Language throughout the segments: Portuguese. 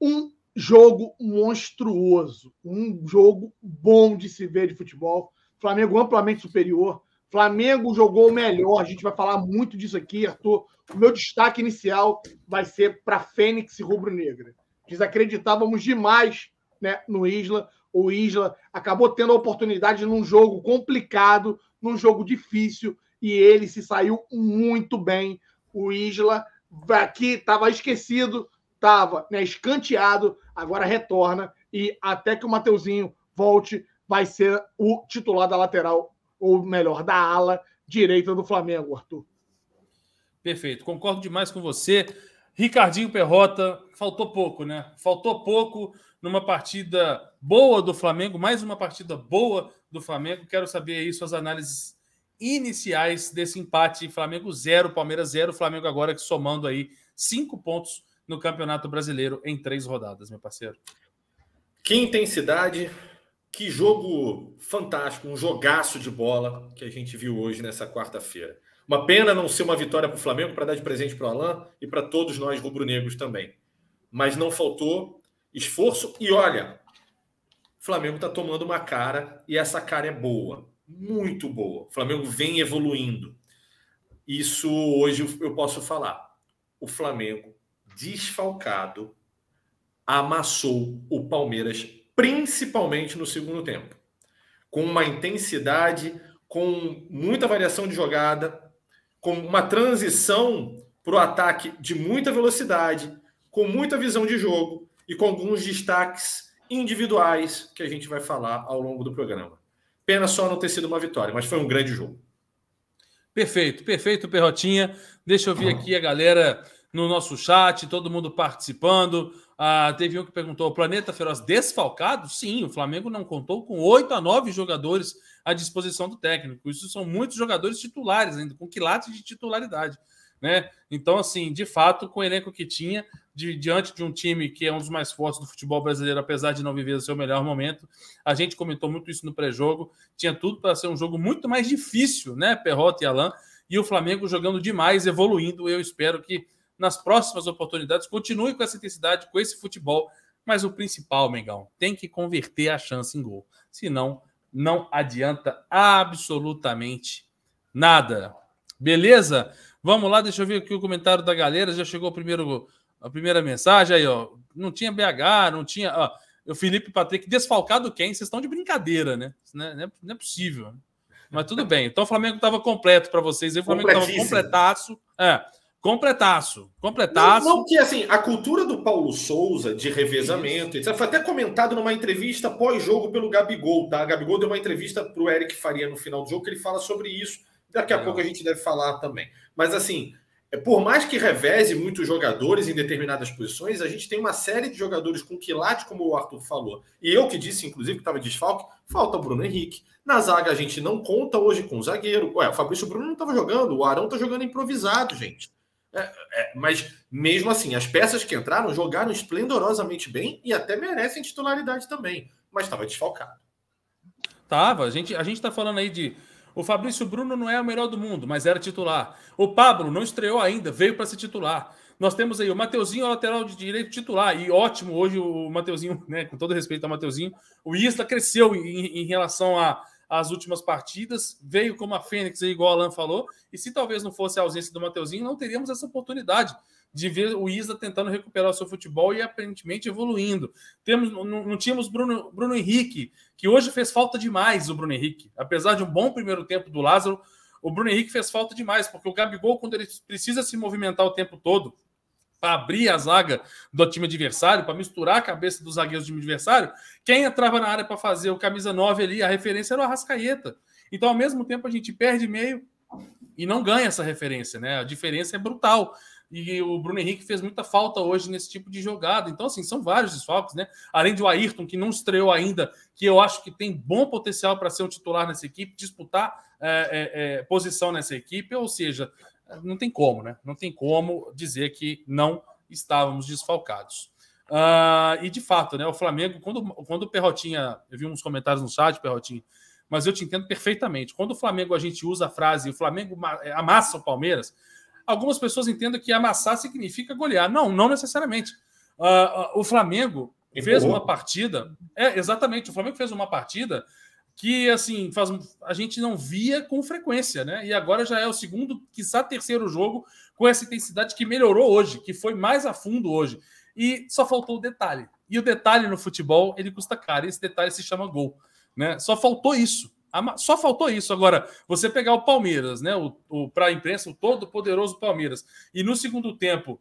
um jogo monstruoso, um jogo bom de se ver de futebol. Flamengo amplamente superior. Flamengo jogou melhor. A gente vai falar muito disso aqui, Arthur. O meu destaque inicial vai ser para Fênix Rubro-Negra. Desacreditávamos demais né, no Isla. O Isla acabou tendo a oportunidade num jogo complicado, num jogo difícil, e ele se saiu muito bem. O Isla aqui estava esquecido estava né, escanteado, agora retorna e até que o Mateuzinho volte, vai ser o titular da lateral, ou melhor, da ala direita do Flamengo, Arthur. Perfeito, concordo demais com você. Ricardinho Perrota, faltou pouco, né? Faltou pouco numa partida boa do Flamengo, mais uma partida boa do Flamengo. Quero saber aí suas análises iniciais desse empate Flamengo 0, Palmeiras 0, Flamengo agora que somando aí cinco pontos no Campeonato Brasileiro em três rodadas, meu parceiro. Que intensidade, que jogo fantástico, um jogaço de bola que a gente viu hoje nessa quarta-feira. Uma pena não ser uma vitória para o Flamengo para dar de presente para o Alain e para todos nós rubro-negros também. Mas não faltou esforço e olha, o Flamengo está tomando uma cara e essa cara é boa, muito boa. O Flamengo vem evoluindo. Isso hoje eu posso falar. O Flamengo desfalcado, amassou o Palmeiras, principalmente no segundo tempo, com uma intensidade, com muita variação de jogada, com uma transição para o ataque de muita velocidade, com muita visão de jogo e com alguns destaques individuais que a gente vai falar ao longo do programa. Pena só não ter sido uma vitória, mas foi um grande jogo. Perfeito, perfeito, Perrotinha. Deixa eu ver aqui a galera no nosso chat, todo mundo participando. Ah, teve um que perguntou: o Planeta Feroz desfalcado? Sim, o Flamengo não contou com oito a nove jogadores à disposição do técnico. Isso são muitos jogadores titulares ainda, com quilates de titularidade. Né? Então, assim, de fato, com o elenco que tinha, de, diante de um time que é um dos mais fortes do futebol brasileiro, apesar de não viver o seu melhor momento, a gente comentou muito isso no pré-jogo, tinha tudo para ser um jogo muito mais difícil, né? Perrota e Alain, e o Flamengo jogando demais, evoluindo. Eu espero que nas próximas oportunidades, continue com essa intensidade, com esse futebol. Mas o principal, Mengão, tem que converter a chance em gol. Senão, não adianta absolutamente nada. Beleza? Vamos lá, deixa eu ver aqui o comentário da galera. Já chegou o primeiro, a primeira mensagem aí, ó. Não tinha BH, não tinha. Ó, o Felipe Patrick desfalcado quem? Vocês estão de brincadeira, né? É, não é, não é possível. Mas tudo bem. Então o Flamengo estava completo para vocês. o Flamengo estava completaço. É. Completaço, completaço. Não, não, que assim, a cultura do Paulo Souza de revezamento, Isso. foi até comentado numa entrevista pós-jogo pelo Gabigol, tá? A Gabigol deu uma entrevista para o Eric Faria no final do jogo que ele fala sobre isso. Daqui a é. pouco a gente deve falar também. Mas assim, é, por mais que reveze muitos jogadores em determinadas posições, a gente tem uma série de jogadores com quilate, como o Arthur falou. E eu que disse, inclusive, que estava desfalque, falta o Bruno Henrique. Na zaga a gente não conta hoje com o zagueiro. Ué, o Fabrício Bruno não estava jogando, o Arão está jogando improvisado, gente. É, é, mas mesmo assim, as peças que entraram jogaram esplendorosamente bem e até merecem titularidade também, mas estava desfalcado. Tava, a gente a gente tá falando aí de o Fabrício Bruno não é o melhor do mundo, mas era titular. O Pablo não estreou ainda, veio para ser titular. Nós temos aí o Mateuzinho, lateral de direito titular, e ótimo hoje o Mateuzinho, né, com todo respeito ao Mateuzinho. O Isla cresceu em, em relação a, as últimas partidas, veio como a Fênix, igual o Alan falou, e se talvez não fosse a ausência do Mateuzinho, não teríamos essa oportunidade de ver o Isa tentando recuperar o seu futebol e aparentemente evoluindo. Temos, não, não tínhamos Bruno, Bruno Henrique, que hoje fez falta demais o Bruno Henrique. Apesar de um bom primeiro tempo do Lázaro, o Bruno Henrique fez falta demais, porque o Gabigol, quando ele precisa se movimentar o tempo todo, para abrir a zaga do time adversário, para misturar a cabeça dos zagueiros do time adversário, quem entrava na área para fazer o camisa 9 ali, a referência era o Arrascaeta. Então, ao mesmo tempo, a gente perde meio e não ganha essa referência, né? A diferença é brutal. E o Bruno Henrique fez muita falta hoje nesse tipo de jogada. Então, assim, são vários desfalques, né? Além do Ayrton, que não estreou ainda, que eu acho que tem bom potencial para ser um titular nessa equipe, disputar é, é, é, posição nessa equipe. Ou seja, não tem como, né? Não tem como dizer que não estávamos desfalcados. Uh, e de fato, né? O Flamengo, quando, quando o Perrotinha, eu vi uns comentários no site Perrotinha, mas eu te entendo perfeitamente. Quando o Flamengo a gente usa a frase o Flamengo é, amassa o Palmeiras, algumas pessoas entendem que amassar significa golear. Não, não necessariamente. Uh, uh, o Flamengo fez uma partida. É, exatamente, o Flamengo fez uma partida que assim faz a gente não via com frequência, né? E agora já é o segundo, quizá terceiro jogo com essa intensidade que melhorou hoje, que foi mais a fundo hoje. E só faltou o detalhe. E o detalhe no futebol, ele custa caro. Esse detalhe se chama gol, né? Só faltou isso. Só faltou isso. Agora, você pegar o Palmeiras, né? O, o para a imprensa, o todo poderoso Palmeiras. E no segundo tempo,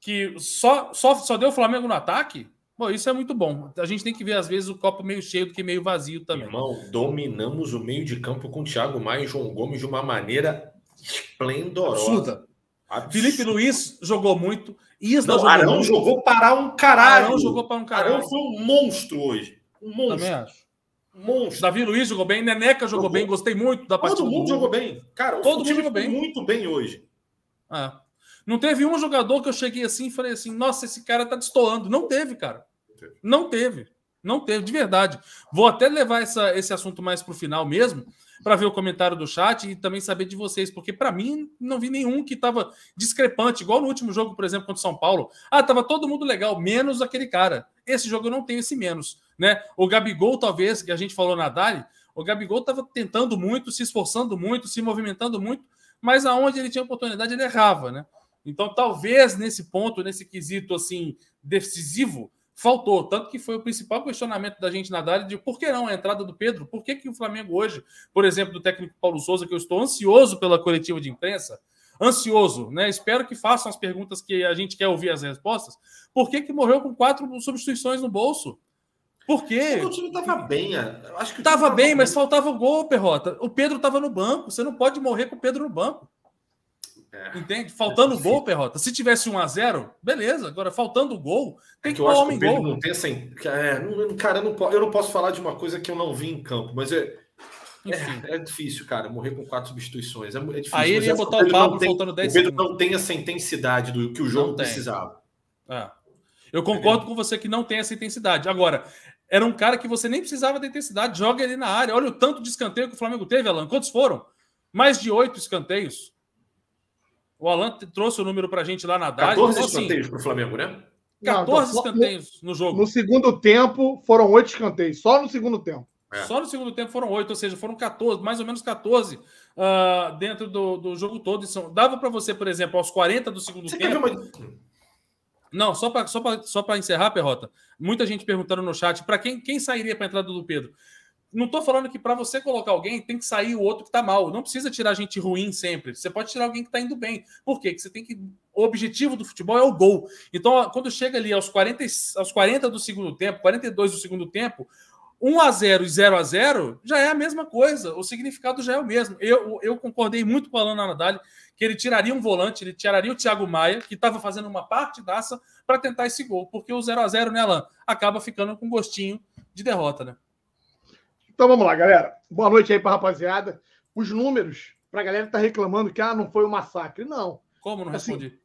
que só, só, só deu o Flamengo no ataque, Bom, isso é muito bom. A gente tem que ver, às vezes, o copo meio cheio do que meio vazio também. Irmão, dominamos o meio de campo com o Thiago Maia e João Gomes de uma maneira esplendorosa. Absurda. Absurda. Felipe Luiz jogou muito. Isla não, jogou Arão muito. jogou para um caralho. Arão jogou para um caralho. Arão foi um monstro hoje. Um monstro. Também acho. monstro. Davi Luiz jogou bem, Neneca jogou, jogou. bem, gostei muito da partida. Todo mundo jogou bem. Cara, todo mundo jogou bem. Muito bem hoje. É. Não teve um jogador que eu cheguei assim e falei assim: nossa, esse cara tá destoando. Não teve, cara teve. Não teve. Não teve, de verdade. Vou até levar essa, esse assunto mais para o final mesmo, para ver o comentário do chat e também saber de vocês, porque para mim não vi nenhum que estava discrepante, igual no último jogo, por exemplo, contra São Paulo. Ah, tava todo mundo legal, menos aquele cara. Esse jogo eu não tenho esse menos, né? O Gabigol, talvez, que a gente falou na Dali, o Gabigol estava tentando muito, se esforçando muito, se movimentando muito, mas aonde ele tinha oportunidade, ele errava, né? Então, talvez nesse ponto, nesse quesito assim decisivo, faltou. Tanto que foi o principal questionamento da gente na Dália de por que não a entrada do Pedro? Por que, que o Flamengo hoje, por exemplo, do técnico Paulo Souza, que eu estou ansioso pela coletiva de imprensa, ansioso, né? Espero que façam as perguntas que a gente quer ouvir as respostas. Por que, que morreu com quatro substituições no bolso? Por quê? É o time tava bem, é, acho que tava, bem, bem, mas faltava o gol, Perrota. O Pedro tava no banco, você não pode morrer com o Pedro no banco. É. Entende? É faltando é gol, Perrota. Se tivesse 1 a 0 beleza. Agora, faltando gol, tem é que, que pôr homem que gol. Não tem assim, é, cara, eu não, posso, eu não, posso falar de uma coisa que eu não vi em campo, mas é, é, é difícil, cara, morrer com quatro substituições. É, difícil. Aí ele ia botar o Pablo faltando 10 O Pedro não tem essa intensidade do que o jogo precisava. Eu concordo com você que não tem essa intensidade. Agora, era um cara que você nem precisava da intensidade, joga ele na área. Olha o tanto de escanteio que o Flamengo teve, Alan. Quantos foram? Mais de oito escanteios. O Alan trouxe o número para a gente lá na Dádio. 14 então, assim, escanteios para o Flamengo, né? 14 Não, então, escanteios no, no, jogo. No segundo tempo, foram 8 escanteios, só no segundo tempo. É. Só no segundo tempo foram 8, ou seja, foram 14, mais ou menos 14 uh, ah, dentro do, do jogo todo. São, dava para você, por exemplo, aos 40 do segundo você tempo. Uma... Não, só para só pra, só encerrar, Perrota. Muita gente perguntando no chat para quem, quem sairia para a entrada do Pedro. Não estou falando que para você colocar alguém tem que sair o outro que está mal. Não precisa tirar gente ruim sempre. Você pode tirar alguém que está indo bem. Por quê? Porque você tem que. O objetivo do futebol é o gol. Então, quando chega ali aos 40, aos 40 do segundo tempo, 42 do segundo tempo, 1 a 0 e 0 a 0 já é a mesma coisa, o significado já é o mesmo. Eu, eu concordei muito com o Alan Nadal que ele tiraria um volante, ele tiraria o Thiago Maia, que estava fazendo uma partidaça para tentar esse gol, porque o 0 a 0 né, Alan, acaba ficando com gostinho de derrota, né? Então vamos lá, galera. Boa noite aí para rapaziada. Os números, para a galera que tá reclamando que ah, não foi um massacre. Não. Como não assim, respondi?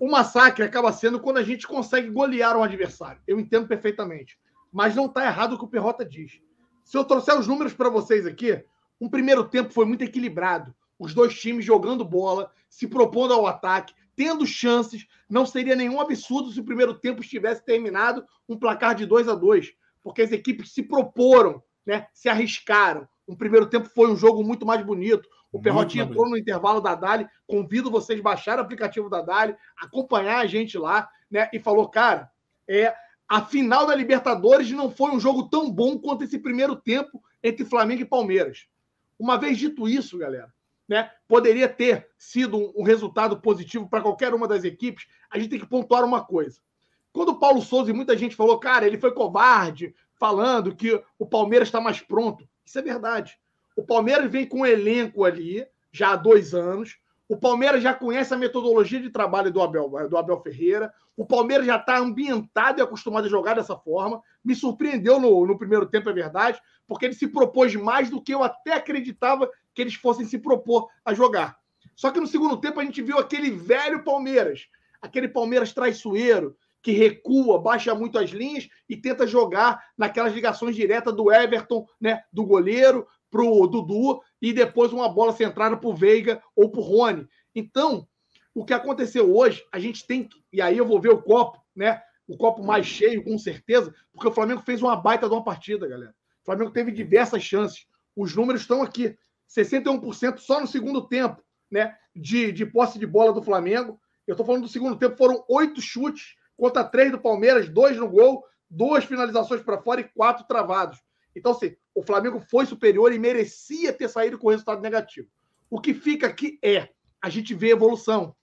O massacre acaba sendo quando a gente consegue golear um adversário. Eu entendo perfeitamente. Mas não está errado o que o Perrota diz. Se eu trouxer os números para vocês aqui, um primeiro tempo foi muito equilibrado. Os dois times jogando bola, se propondo ao ataque, tendo chances. Não seria nenhum absurdo se o primeiro tempo estivesse terminado um placar de 2 a 2 porque as equipes se proporam né, se arriscaram. O primeiro tempo foi um jogo muito mais bonito. O Perrotinho entrou no intervalo da Dali. Convido vocês a baixar o aplicativo da Dali, acompanhar a gente lá, né? E falou, cara, é, a final da Libertadores não foi um jogo tão bom quanto esse primeiro tempo entre Flamengo e Palmeiras. Uma vez dito isso, galera, né, poderia ter sido um resultado positivo para qualquer uma das equipes. A gente tem que pontuar uma coisa. Quando o Paulo Souza e muita gente falou, cara, ele foi covarde, falando que o Palmeiras está mais pronto. Isso é verdade. O Palmeiras vem com um elenco ali, já há dois anos. O Palmeiras já conhece a metodologia de trabalho do Abel, do Abel Ferreira. O Palmeiras já está ambientado e acostumado a jogar dessa forma. Me surpreendeu no, no, primeiro tempo, é verdade, porque ele se propôs mais do que eu até acreditava que eles fossem se propor a jogar. Só que no segundo tempo a gente viu aquele velho Palmeiras, aquele Palmeiras traiçoeiro, que recua, baixa muito as linhas e tenta jogar naquelas ligações diretas do Everton, né, do goleiro para o Dudu e depois uma bola centrada para o Veiga ou para o Rony. Então, o que aconteceu hoje, a gente tem que, e aí eu vou ver o copo, né, o copo mais cheio com certeza, porque o Flamengo fez uma baita de uma partida, galera. O Flamengo teve diversas chances. Os números estão aqui. 61% só no segundo tempo, né, de, de posse de bola do Flamengo. Eu estou falando do segundo tempo, foram oito chutes contra três do Palmeiras, dois no gol, duas finalizações para fora e quatro travados. Então, assim, o Flamengo foi superior e merecia ter saído com resultado negativo. O que fica aqui é a gente vê evolução.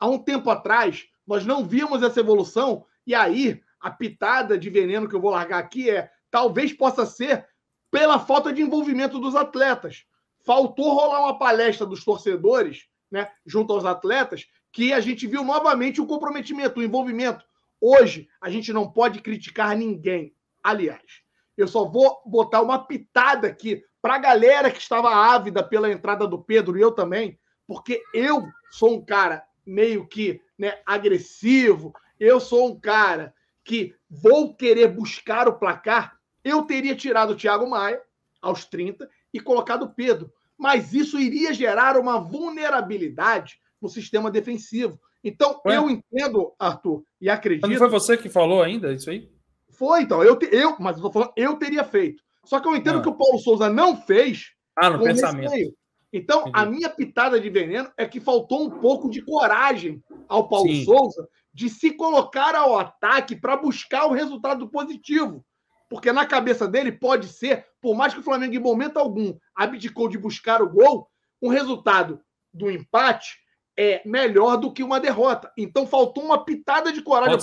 Há um tempo atrás, nós não víamos essa evolução, e aí a pitada de veneno que eu vou largar aqui é talvez possa ser pela falta de envolvimento dos atletas. Faltou rolar uma palestra dos torcedores, né, junto aos atletas, que a gente viu novamente o comprometimento, o envolvimento, Hoje, a gente não pode criticar ninguém. Aliás, eu só vou botar uma pitada aqui para a galera que estava ávida pela entrada do Pedro e eu também, porque eu sou um cara meio que né, agressivo, eu sou um cara que vou querer buscar o placar. Eu teria tirado o Thiago Maia aos 30 e colocado o Pedro, mas isso iria gerar uma vulnerabilidade no sistema defensivo. Então, foi? eu entendo, Arthur, e acredito. Mas não foi você que falou ainda isso aí? Foi, então. Eu, eu mas eu tô falando, eu teria feito. Só que eu entendo ah. que o Paulo Souza não fez. Ah, no pensamento. Receio. Então, Entendi. a minha pitada de veneno é que faltou um pouco de coragem ao Paulo Sim. Souza de se colocar ao ataque para buscar o resultado positivo. Porque na cabeça dele pode ser, por mais que o Flamengo em momento algum abdicou de buscar o gol, um resultado do empate é melhor do que uma derrota. Então faltou uma pitada de coragem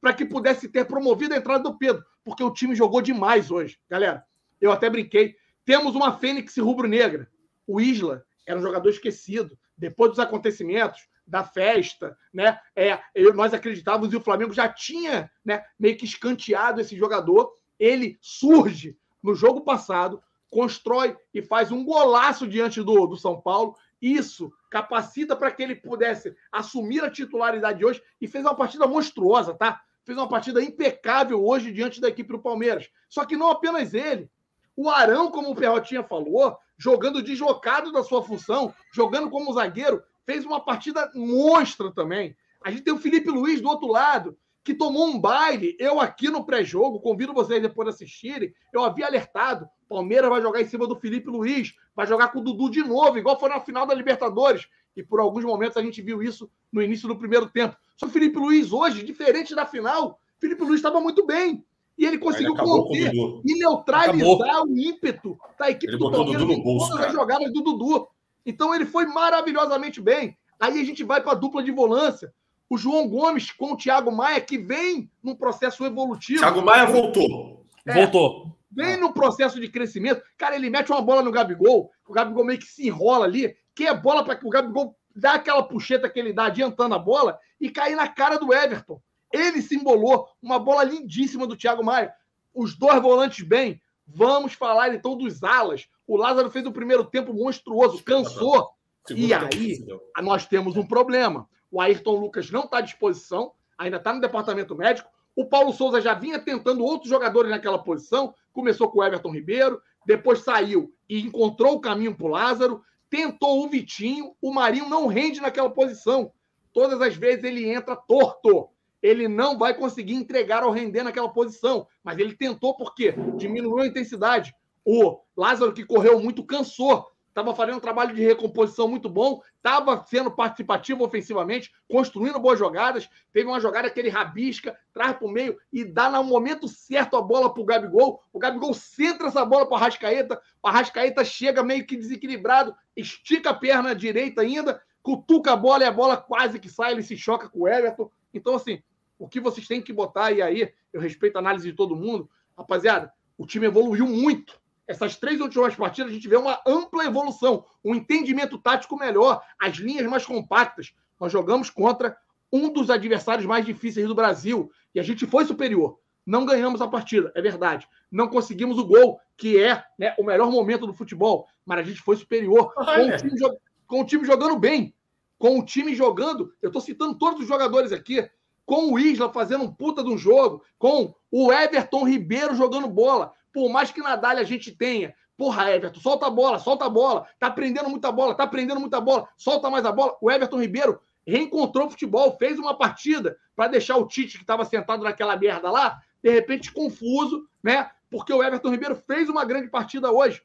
para que pudesse ter promovido a entrada do Pedro, porque o time jogou demais hoje, galera. Eu até brinquei. Temos uma Fênix rubro-negra. O Isla era um jogador esquecido. Depois dos acontecimentos, da festa, né? É, nós acreditávamos e o Flamengo já tinha né, meio que escanteado esse jogador. Ele surge no jogo passado, constrói e faz um golaço diante do, do São Paulo isso capacita para que ele pudesse assumir a titularidade hoje e fez uma partida monstruosa, tá? Fez uma partida impecável hoje diante da equipe do Palmeiras. Só que não apenas ele. O Arão, como o Perrotinha falou, jogando deslocado da sua função, jogando como zagueiro, fez uma partida monstra também. A gente tem o Felipe Luiz do outro lado, que tomou um baile. Eu aqui no pré-jogo, convido vocês depois assistirem, eu havia alertado. Palmeiras vai jogar em cima do Felipe Luiz, vai jogar com o Dudu de novo, igual foi na final da Libertadores. E por alguns momentos a gente viu isso no início do primeiro tempo. Só o Felipe Luiz hoje, diferente da final, Felipe Luiz estava muito bem. E ele conseguiu ele conter com e neutralizar acabou. o ímpeto da equipe ele do Palmeiras em todas cara. as jogadas do Dudu. Então ele foi maravilhosamente bem. Aí a gente vai para a dupla de volância. O João Gomes com o Thiago Maia, que vem num processo evolutivo. Thiago Maia voltou. É, voltou. Bem ah. no processo de crescimento, cara, ele mete uma bola no Gabigol, o Gabigol meio que se enrola ali, que é bola para que o Gabigol dá aquela puxeta que ele dá adiantando a bola e cair na cara do Everton. Ele se embolou, uma bola lindíssima do Thiago Maia. Os dois volantes bem. Vamos falar então dos alas. O Lázaro fez o primeiro tempo monstruoso, cansou. Segundo e aí, nós temos um problema. O Ayrton Lucas não está à disposição, ainda está no departamento médico. O Paulo Souza já vinha tentando outros jogadores naquela posição, começou com o Everton Ribeiro, depois saiu e encontrou o caminho para o Lázaro, tentou o Vitinho, o Marinho não rende naquela posição. Todas as vezes ele entra torto. Ele não vai conseguir entregar ou render naquela posição. Mas ele tentou porque diminuiu a intensidade. O Lázaro, que correu muito, cansou estava fazendo um trabalho de recomposição muito bom, estava sendo participativo ofensivamente, construindo boas jogadas. Teve uma jogada que ele rabisca, traz para o meio e dá no momento certo a bola para o Gabigol. O Gabigol centra essa bola para o Arrascaeta. O Arrascaeta chega meio que desequilibrado, estica a perna direita ainda, cutuca a bola e a bola quase que sai, ele se choca com o Everton. Então, assim, o que vocês têm que botar, e aí eu respeito a análise de todo mundo, rapaziada, o time evoluiu muito essas três últimas partidas, a gente vê uma ampla evolução, um entendimento tático melhor, as linhas mais compactas. Nós jogamos contra um dos adversários mais difíceis do Brasil e a gente foi superior. Não ganhamos a partida, é verdade. Não conseguimos o gol, que é né, o melhor momento do futebol, mas a gente foi superior com, o time, com o time jogando bem. Com o time jogando, eu estou citando todos os jogadores aqui, com o Isla fazendo um puta de um jogo, com o Everton Ribeiro jogando bola, por mais que Nadal a gente tenha, porra, Everton, solta a bola, solta a bola, tá prendendo muita bola, tá prendendo muita bola, solta mais a bola. O Everton Ribeiro reencontrou o futebol, fez uma partida para deixar o Tite, que estava sentado naquela merda lá, de repente confuso, né? Porque o Everton Ribeiro fez uma grande partida hoje.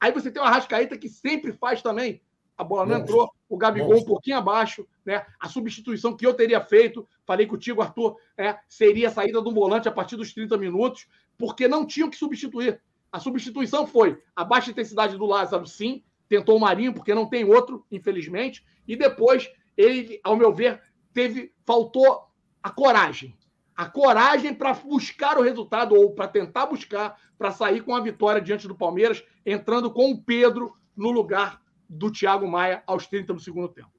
Aí você tem o Arrascaeta que sempre faz também. A bola não entrou, o Gabigol Nossa. um pouquinho abaixo, né? A substituição que eu teria feito, falei contigo, Arthur, é seria a saída do volante a partir dos 30 minutos, porque não tinham que substituir. A substituição foi a baixa intensidade do Lázaro, sim, tentou o Marinho, porque não tem outro, infelizmente, e depois ele, ao meu ver, teve faltou a coragem. A coragem para buscar o resultado, ou para tentar buscar, para sair com a vitória diante do Palmeiras, entrando com o Pedro no lugar do Thiago Maia aos 30 do segundo tempo.